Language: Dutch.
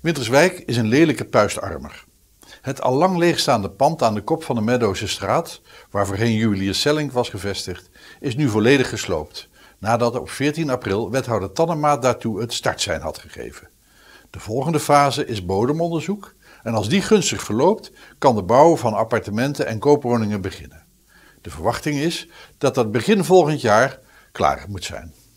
Winterswijk is een lelijke puistarmer. Het al lang leegstaande pand aan de kop van de Meadowse straat, waar voorheen Julius Selling was gevestigd, is nu volledig gesloopt, nadat op 14 april wethouder Tannemaat daartoe het startsein had gegeven. De volgende fase is bodemonderzoek en als die gunstig verloopt, kan de bouw van appartementen en koopwoningen beginnen. De verwachting is dat dat begin volgend jaar klaar moet zijn.